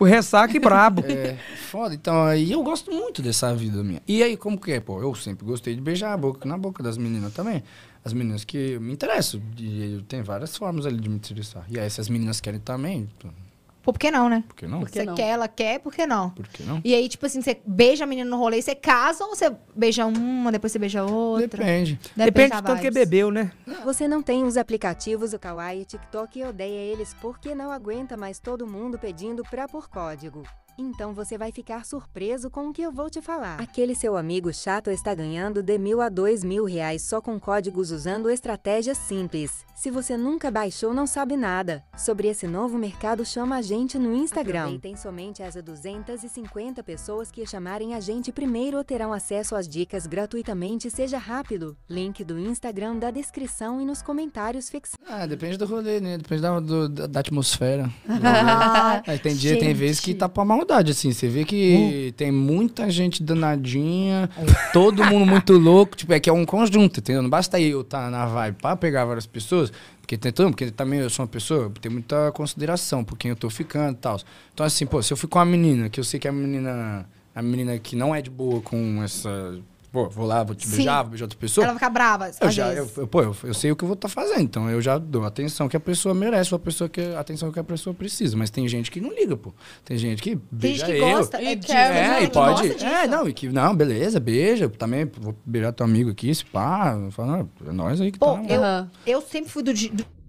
o tipo, ressaca e brabo. É, foda. Então, aí eu gosto muito dessa vida minha. E aí, como que é, pô? Eu sempre gostei de beijar a boca, na boca das meninas também. As meninas que me interessam. E tem várias formas ali de me interessar. E aí, se as meninas querem também, Pô, por que não, né? Por que não? Porque você não? quer, ela quer, por que não? Por que não? E aí, tipo assim, você beija a menina no rolê, você casa ou você beija uma, depois você beija outra? Depende. Depende, Depende do tanto que bebeu, né? Você não tem os aplicativos, o Kawaii e TikTok e odeia eles porque não aguenta mais todo mundo pedindo pra por código. Então você vai ficar surpreso com o que eu vou te falar. Aquele seu amigo chato está ganhando de mil a dois mil reais só com códigos usando estratégias simples. Se você nunca baixou, não sabe nada. Sobre esse novo mercado, chama a gente no Instagram. Tem somente as 250 pessoas que chamarem a gente primeiro terão acesso às dicas gratuitamente. Seja rápido. Link do Instagram da descrição e nos comentários fixados. Ah, depende do rolê, né? Depende da, do, da atmosfera. Ah, tem dia, tem vezes que tá pra mal verdade, assim, você vê que hum. tem muita gente danadinha, todo mundo muito louco, tipo, é que é um conjunto, entendeu? Não basta eu estar tá na vibe para pegar várias pessoas, porque tentando, porque também eu sou uma pessoa, tem muita consideração por quem eu tô ficando e tal. Então, assim, pô, se eu fico com uma menina, que eu sei que é a menina, a menina que não é de boa com essa Pô, vou lá, vou te beijar, vou beijar outra pessoa. Ela vai ficar brava. Eu já, eu, pô, eu, eu, sei o que eu vou estar tá fazendo, então eu já dou a atenção que a pessoa merece, a pessoa que a atenção que a pessoa precisa. Mas tem gente que não liga, pô. Tem gente que beija tem gente que eu. Gosta, e quer, é, é, e é, é, né, pode. Gosta disso. É, não, e que não, beleza, beija. Também vou beijar teu amigo aqui, se pá. Falo, é nós aí que pô, tá. Eu, eu sempre fui do, do